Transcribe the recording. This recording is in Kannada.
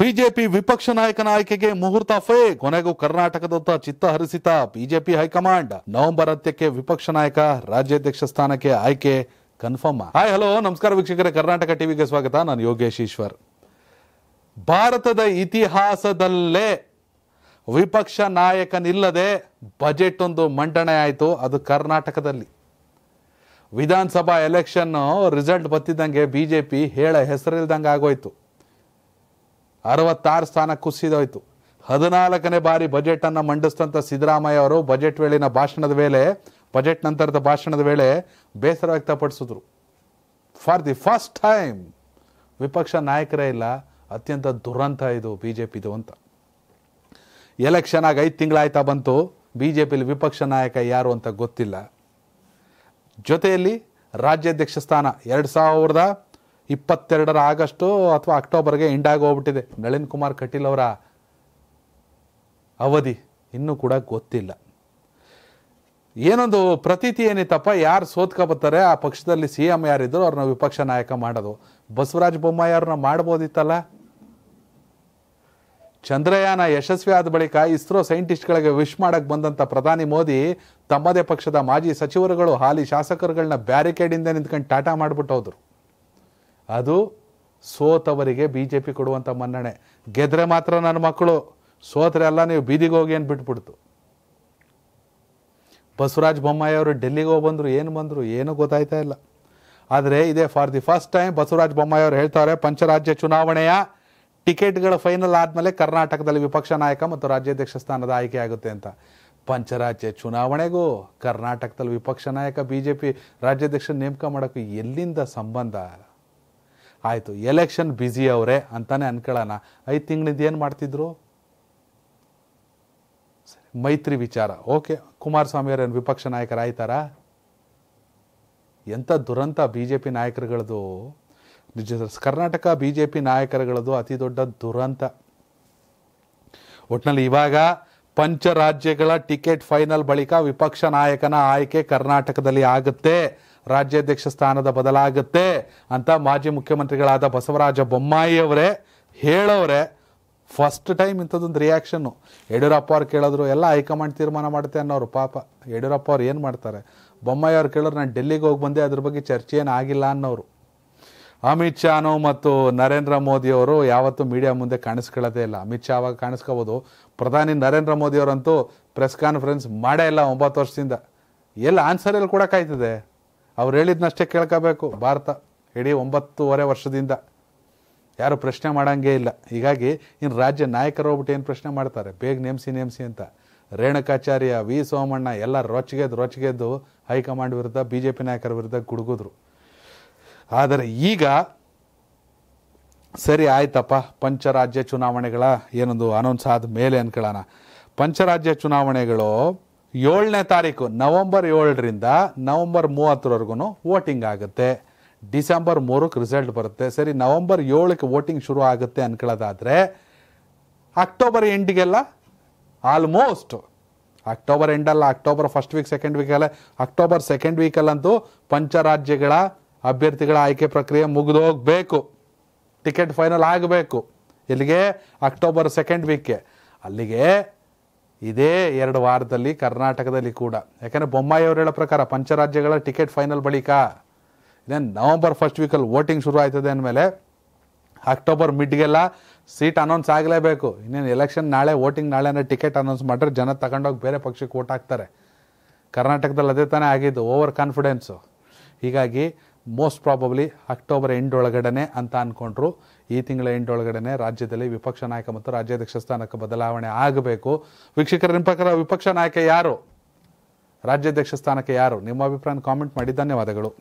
ಬಿಜೆಪಿ ವಿಪಕ್ಷ ನಾಯಕನ ಆಯ್ಕೆಗೆ ಮುಹೂರ್ತ ಫೇ ಕೊನೆಗೂ ಕರ್ನಾಟಕದತ್ತ ಚಿತ್ತ ಹರಿಸಿತ ಬಿಜೆಪಿ ಹೈಕಮಾಂಡ್ ನವೆಂಬರ್ ಅಂತ್ಯಕ್ಕೆ ವಿಪಕ್ಷ ನಾಯಕ ರಾಜ್ಯಾಧ್ಯಕ್ಷ ಸ್ಥಾನಕ್ಕೆ ಆಯ್ಕೆ ಕನ್ಫರ್ಮ್ ಹಾಯ್ ಹಲೋ ನಮಸ್ಕಾರ ವೀಕ್ಷಕರೇ ಕರ್ನಾಟಕ ಟಿವಿಗೆ ಸ್ವಾಗತ ನಾನು ಯೋಗೇಶ್ ಈಶ್ವರ್ ಭಾರತದ ಇತಿಹಾಸದಲ್ಲೇ ವಿಪಕ್ಷ ನಾಯಕನಿಲ್ಲದೆ ಬಜೆಟ್ ಒಂದು ಮಂಡನೆ ಆಯಿತು ಅದು ಕರ್ನಾಟಕದಲ್ಲಿ ವಿಧಾನಸಭಾ ಎಲೆಕ್ಷನ್ ರಿಸಲ್ಟ್ ಬತ್ತಿದ್ದಂಗೆ ಬಿಜೆಪಿ ಹೇಳ ಹೆಸರಿಲ್ದಂಗೆ ಆಗೋಯ್ತು ಅರವತ್ತಾರು ಸ್ಥಾನ ಕುಸಿದೋಯ್ತು ಹದಿನಾಲ್ಕನೇ ಬಾರಿ ಬಜೆಟನ್ನು ಮಂಡಿಸಿದಂಥ ಸಿದ್ದರಾಮಯ್ಯ ಅವರು ಬಜೆಟ್ ವೇಳಿನ ಭಾಷಣದ ವೇಳೆ ಬಜೆಟ್ ನಂತರದ ಭಾಷಣದ ವೇಳೆ ಬೇಸರ ವ್ಯಕ್ತಪಡಿಸಿದ್ರು ಫಾರ್ ದಿ ಫಸ್ಟ್ ಟೈಮ್ ವಿಪಕ್ಷ ನಾಯಕರೇ ಇಲ್ಲ ಅತ್ಯಂತ ದುರಂತ ಇದು ಬಿ ಜೆ ಪಿದು ಅಂತ ಎಲೆಕ್ಷನ್ ಆಗಿ ಐದು ತಿಂಗಳಾಯ್ತಾ ಬಂತು ಬಿ ಜೆ ಪಿಲಿ ವಿಪಕ್ಷ ನಾಯಕ ಯಾರು ಅಂತ ಗೊತ್ತಿಲ್ಲ ಜೊತೆಯಲ್ಲಿ ರಾಜ್ಯಾಧ್ಯಕ್ಷ ಸ್ಥಾನ ಎರಡು ಸಾವಿರದ ಇಪ್ಪತ್ತೆರಡರ ಆಗಸ್ಟು ಅಥವಾ ಅಕ್ಟೋಬರ್ಗೆ ಎಂಡಾಗಿ ಹೋಗ್ಬಿಟ್ಟಿದೆ ನಳಿನ್ ಕುಮಾರ್ ಕಟೀಲ್ ಅವರ ಅವಧಿ ಇನ್ನೂ ಕೂಡ ಗೊತ್ತಿಲ್ಲ ಏನೊಂದು ಪ್ರತೀತಿ ಏನಿತ್ತಪ್ಪ ಯಾರು ಸೋತ್ಕೊಬತ್ತಾರೆ ಆ ಪಕ್ಷದಲ್ಲಿ ಸಿ ಎಮ್ ಯಾರಿದ್ರು ಅವ್ರನ್ನ ವಿಪಕ್ಷ ನಾಯಕ ಮಾಡೋದು ಬಸವರಾಜ ಬೊಮ್ಮಾಯಿ ಅವ್ರನ್ನ ಮಾಡ್ಬೋದಿತ್ತಲ್ಲ ಚಂದ್ರಯಾನ ಯಶಸ್ವಿ ಆದ ಬಳಿಕ ಇಸ್ರೋ ಸೈಂಟಿಸ್ಟ್ಗಳಿಗೆ ವಿಶ್ ಮಾಡಕ್ಕೆ ಬಂದಂಥ ಪ್ರಧಾನಿ ಮೋದಿ ತಮ್ಮದೇ ಪಕ್ಷದ ಮಾಜಿ ಸಚಿವರುಗಳು ಹಾಲಿ ಶಾಸಕರುಗಳನ್ನ ಬ್ಯಾರಿಕೇಡಿಂದ ನಿಂತ್ಕೊಂಡು ಟಾಟಾ ಮಾಡಿಬಿಟ್ಟು ಹೋದರು ಅದು ಸೋತವರಿಗೆ ಬಿ ಜೆ ಪಿ ಕೊಡುವಂಥ ಮನ್ನಣೆ ಗೆದ್ರೆ ಮಾತ್ರ ನನ್ನ ಮಕ್ಕಳು ಸೋತರೆ ಎಲ್ಲ ನೀವು ಬೀದಿಗೆ ಹೋಗಿ ಏನು ಬಿಟ್ಬಿಡ್ತು ಬಸವರಾಜ ಬೊಮ್ಮಾಯಿ ಅವರು ಡೆಲ್ಲಿಗೆ ಹೋಗಿ ಬಂದರು ಏನು ಬಂದರು ಏನೂ ಗೊತ್ತಾಯ್ತಾ ಇಲ್ಲ ಆದರೆ ಇದೇ for the first time Basavaraj Bommai ಅವರು ಹೇಳ್ತಾರೆ ಪಂಚರಾಜ್ಯ ಚುನಾವಣೆಯ ಟಿಕೆಟ್ಗಳ ಫೈನಲ್ ಆದಮೇಲೆ ಕರ್ನಾಟಕದಲ್ಲಿ ವಿಪಕ್ಷ ನಾಯಕ ಮತ್ತು ರಾಜ್ಯಾಧ್ಯಕ್ಷ ಸ್ಥಾನದ ಆಯ್ಕೆ ಆಗುತ್ತೆ ಅಂತ ಪಂಚರಾಜ್ಯ ಚುನಾವಣೆಗೂ ಕರ್ನಾಟಕದಲ್ಲಿ ವಿಪಕ್ಷ ನಾಯಕ ಬಿ ಜೆ ಪಿ ರಾಜ್ಯಾಧ್ಯಕ್ಷ ನೇಮಕ ಮಾಡೋಕ್ಕೂ ಎಲ್ಲಿಂದ ಸಂಬಂಧ ಆಯಿತು ಎಲೆಕ್ಷನ್ ಬ್ಯುಸಿ ಅವರೇ ಅಂತಾನೆ ಅನ್ಕೊಳ್ಳೋಣ ಐದು ತಿಂಗಳಿಂದ ಏನು ಮಾಡ್ತಿದ್ರು ಮೈತ್ರಿ ವಿಚಾರ ಓಕೆ ಕುಮಾರಸ್ವಾಮಿ ಅವರೇನು ವಿಪಕ್ಷ ನಾಯಕರಾಯ್ತಾರ ಎಂಥ ದುರಂತ ಬಿ ಜೆ ಪಿ ನಾಯಕರುಗಳದು ನಿಜ ಕರ್ನಾಟಕ ಬಿ ಜೆ ಪಿ ನಾಯಕರುಗಳದು ಅತಿ ದೊಡ್ಡ ದುರಂತ ಒಟ್ಟಿನಲ್ಲಿ ಇವಾಗ ಪಂಚ ರಾಜ್ಯಗಳ ಟಿಕೆಟ್ ಫೈನಲ್ ಬಳಿಕ ವಿಪಕ್ಷ ನಾಯಕನ ಆಯ್ಕೆ ಕರ್ನಾಟಕದಲ್ಲಿ ಆಗುತ್ತೆ ರಾಜ್ಯಾಧ್ಯಕ್ಷ ಸ್ಥಾನದ ಬದಲಾಗುತ್ತೆ ಅಂತ ಮಾಜಿ ಮುಖ್ಯಮಂತ್ರಿಗಳಾದ ಬಸವರಾಜ ಬೊಮ್ಮಾಯಿ ಅವರೇ ಹೇಳೋರೆ ಫಸ್ಟ್ ಟೈಮ್ ಇಂಥದ್ದೊಂದು ರಿಯಾಕ್ಷನ್ನು ಯಡಿಯೂರಪ್ಪ ಅವ್ರು ಕೇಳಿದ್ರು ಎಲ್ಲ ಹೈಕಮಾಂಡ್ ತೀರ್ಮಾನ ಮಾಡುತ್ತೆ ಅನ್ನೋರು ಪಾಪ ಯಡಿಯೂರಪ್ಪ ಅವ್ರು ಏನು ಮಾಡ್ತಾರೆ ಬೊಮ್ಮಾಯಿ ಅವ್ರು ಕೇಳಿದ್ರು ನಾನು ಡೆಲ್ಲಿಗೆ ಹೋಗಿ ಬಂದೆ ಅದ್ರ ಬಗ್ಗೆ ಚರ್ಚೆ ಏನೂ ಆಗಿಲ್ಲ ಅನ್ನೋರು ಅಮಿತ್ ಶಾನು ಮತ್ತು ನರೇಂದ್ರ ಮೋದಿಯವರು ಯಾವತ್ತೂ ಮೀಡಿಯಾ ಮುಂದೆ ಕಾಣಿಸ್ಕೊಳ್ಳೋದೇ ಇಲ್ಲ ಅಮಿತ್ ಶಾ ಅವಾಗ ಕಾಣಿಸ್ಕೋಬೋದು ಪ್ರಧಾನಿ ನರೇಂದ್ರ ಮೋದಿಯವರಂತೂ ಪ್ರೆಸ್ ಕಾನ್ಫರೆನ್ಸ್ ಮಾಡೇ ಇಲ್ಲ ಒಂಬತ್ತು ವರ್ಷದಿಂದ ಎಲ್ಲಿ ಆನ್ಸರ್ ಎಲ್ಲಿ ಕೊಡೋಕ್ಕಾಯ್ತದೆ ಅವ್ರು ಹೇಳಿದ್ನಷ್ಟೇ ಕೇಳ್ಕೋಬೇಕು ಭಾರತ ಇಡೀ ಒಂಬತ್ತೂವರೆ ವರ್ಷದಿಂದ ಯಾರು ಪ್ರಶ್ನೆ ಮಾಡೋಂಗೆ ಇಲ್ಲ ಹೀಗಾಗಿ ಇನ್ನು ರಾಜ್ಯ ನಾಯಕರು ಹೋಗ್ಬಿಟ್ಟು ಏನು ಪ್ರಶ್ನೆ ಮಾಡ್ತಾರೆ ಬೇಗ ನೇಮಿಸಿ ನೇಮಿಸಿ ಅಂತ ರೇಣುಕಾಚಾರ್ಯ ವಿ ಸೋಮಣ್ಣ ಎಲ್ಲ ರೊಚ್ಗೆದ್ದು ರೊಚ್ಗೆದ್ದು ಹೈಕಮಾಂಡ್ ವಿರುದ್ಧ ಬಿ ಜೆ ಪಿ ನಾಯಕರ ವಿರುದ್ಧ ಗುಡುಗಿದ್ರು ಆದರೆ ಈಗ ಸರಿ ಆಯ್ತಪ್ಪ ಪಂಚರಾಜ್ಯ ಚುನಾವಣೆಗಳ ಏನೊಂದು ಅನೌನ್ಸ್ ಆದ ಮೇಲೆ ಅನ್ಕೊಳ್ಳೋಣ ಪಂಚರಾಜ್ಯ ಚುನಾವಣೆಗಳು ಏಳನೇ ತಾರೀಕು ನವಂಬರ್ ಏಳರಿಂದ ನವಂಬರ್ ಮೂವತ್ತರವರೆಗೂ ವೋಟಿಂಗ್ ಆಗುತ್ತೆ ಡಿಸೆಂಬರ್ ಮೂರಕ್ಕೆ ರಿಸಲ್ಟ್ ಬರುತ್ತೆ ಸರಿ ನವಂಬರ್ ಏಳಕ್ಕೆ ವೋಟಿಂಗ್ ಶುರು ಆಗುತ್ತೆ ಅನ್ಕೊಳ್ಳೋದಾದರೆ ಅಕ್ಟೋಬರ್ ಎಂಡಿಗೆಲ್ಲ ಆಲ್ಮೋಸ್ಟ್ ಅಕ್ಟೋಬರ್ ಎಂಡಲ್ಲ ಅಕ್ಟೋಬರ್ ಫಸ್ಟ್ ವೀಕ್ ಸೆಕೆಂಡ್ ವೀಕಲ್ಲ ಅಕ್ಟೋಬರ್ ಸೆಕೆಂಡ್ ವೀಕಲ್ಲಂತೂ ಪಂಚರಾಜ್ಯಗಳ ಅಭ್ಯರ್ಥಿಗಳ ಆಯ್ಕೆ ಪ್ರಕ್ರಿಯೆ ಹೋಗಬೇಕು ಟಿಕೆಟ್ ಫೈನಲ್ ಆಗಬೇಕು ಇಲ್ಲಿಗೆ ಅಕ್ಟೋಬರ್ ಸೆಕೆಂಡ್ ವೀಕ್ಗೆ ಅಲ್ಲಿಗೆ ಇದೇ ಎರಡು ವಾರದಲ್ಲಿ ಕರ್ನಾಟಕದಲ್ಲಿ ಕೂಡ ಯಾಕಂದರೆ ಬೊಮ್ಮಾಯಿ ಅವರು ಹೇಳೋ ಪ್ರಕಾರ ಪಂಚರಾಜ್ಯಗಳ ಟಿಕೆಟ್ ಫೈನಲ್ ಬಳಿಕ ದೆನ್ ನವಂಬರ್ ಫಸ್ಟ್ ವೀಕಲ್ಲಿ ವೋಟಿಂಗ್ ಶುರು ಆಯ್ತದೆ ಅಂದಮೇಲೆ ಅಕ್ಟೋಬರ್ ಮಿಡ್ಗೆಲ್ಲ ಸೀಟ್ ಅನೌನ್ಸ್ ಆಗಲೇಬೇಕು ಇನ್ನೇನು ಎಲೆಕ್ಷನ್ ನಾಳೆ ವೋಟಿಂಗ್ ನಾಳೆನೇ ಟಿಕೆಟ್ ಅನೌನ್ಸ್ ಮಾಡಿದ್ರೆ ಜನ ತಗೊಂಡೋಗಿ ಬೇರೆ ಪಕ್ಷಕ್ಕೆ ವೋಟ್ ಹಾಕ್ತಾರೆ ಕರ್ನಾಟಕದಲ್ಲಿ ಅದೇ ತಾನೇ ಆಗಿದ್ದು ಓವರ್ ಕಾನ್ಫಿಡೆನ್ಸು ಹೀಗಾಗಿ ಮೋಸ್ಟ್ ಪ್ರಾಬಬ್ಲಿ ಅಕ್ಟೋಬರ್ ಎಂಡೊಳಗಡೆನೆ ಅಂತ ಅಂದ್ಕೊಂಡ್ರು ಈ ತಿಂಗಳ ಹೆಂಡೊಳಗಡೆ ರಾಜ್ಯದಲ್ಲಿ ವಿಪಕ್ಷ ನಾಯಕ ಮತ್ತು ರಾಜ್ಯಾಧ್ಯಕ್ಷ ಸ್ಥಾನಕ್ಕೆ ಬದಲಾವಣೆ ಆಗಬೇಕು ವೀಕ್ಷಕರ ಪ್ರಕಾರ ವಿಪಕ್ಷ ನಾಯಕ ಯಾರು ರಾಜ್ಯಾಧ್ಯಕ್ಷ ಸ್ಥಾನಕ್ಕೆ ಯಾರು ನಿಮ್ಮ ಅಭಿಪ್ರಾಯ ಕಾಮೆಂಟ್ ಮಾಡಿ ಧನ್ಯವಾದಗಳು